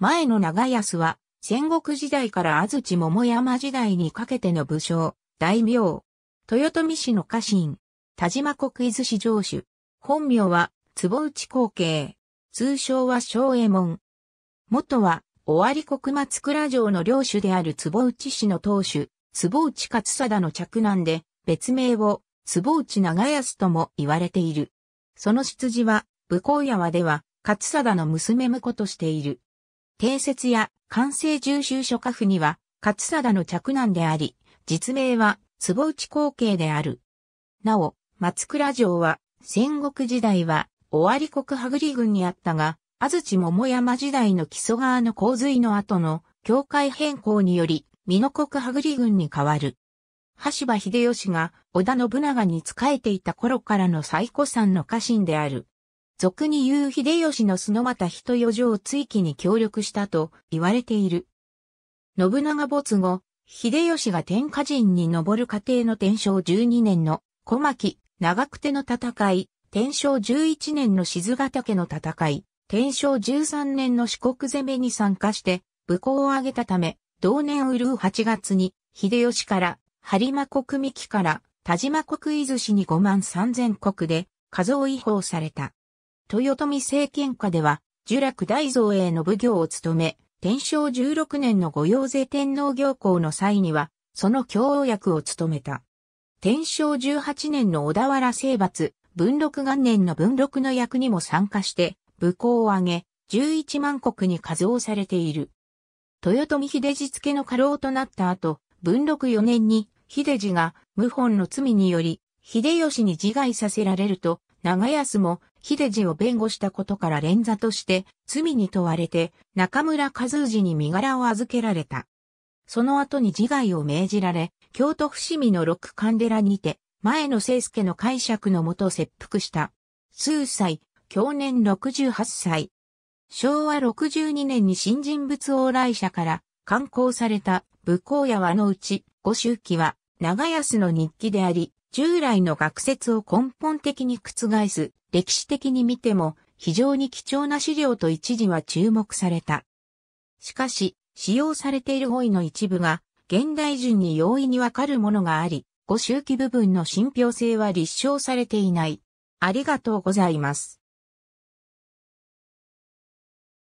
前の長安は、戦国時代から安土桃山時代にかけての武将、大名。豊臣氏の家臣、田島国伊豆市城主。本名は、坪内光景。通称は昭右衛門。元は、尾張国松倉城の領主である坪内氏の当主、坪内勝貞の嫡男で、別名を、坪内長安とも言われている。その出自は、武功山では、勝貞の娘婿としている。定説や完成重修書家府には、勝貞の着難であり、実名は坪内後継である。なお、松倉城は、戦国時代は、尾張国羽栗郡にあったが、安土桃山時代の木曽川の洪水の後の境界変更により、美濃国羽栗郡に変わる。橋場秀吉が織田信長に仕えていた頃からの最古参の家臣である。俗に言う秀吉のま又人余剰追記に協力したと言われている。信長没後、秀吉が天下人に上る過程の天正12年の小牧、長久手の戦い、天正11年の静ヶ岳の戦い、天正13年の四国攻めに参加して武功を挙げたため、同年うるう8月に秀吉から播磨国三木から田島国伊豆市に5万3000国で数を違法された。豊臣政権下では、呪楽大蔵営の奉行を務め、天正16年の御用税天皇行幸の際には、その教王役を務めた。天正18年の小田原征伐、文禄元年の文禄の役にも参加して、武功を挙げ、11万国に数をされている。豊臣秀次付の家老となった後、文禄4年に秀次が謀反の罪により、秀吉に自害させられると、長安も秀治を弁護したことから連座として罪に問われて中村和氏に身柄を預けられた。その後に自害を命じられ、京都伏見の六デラにて、前野聖介の解釈のもと切腹した。数歳、享年68歳。昭和62年に新人物往来者から刊行された武功や和のうち、五周期は長安の日記であり、従来の学説を根本的に覆す歴史的に見ても非常に貴重な資料と一時は注目された。しかし、使用されている語彙の一部が現代人に容易にわかるものがあり、語周期部分の信憑性は立証されていない。ありがとうございます。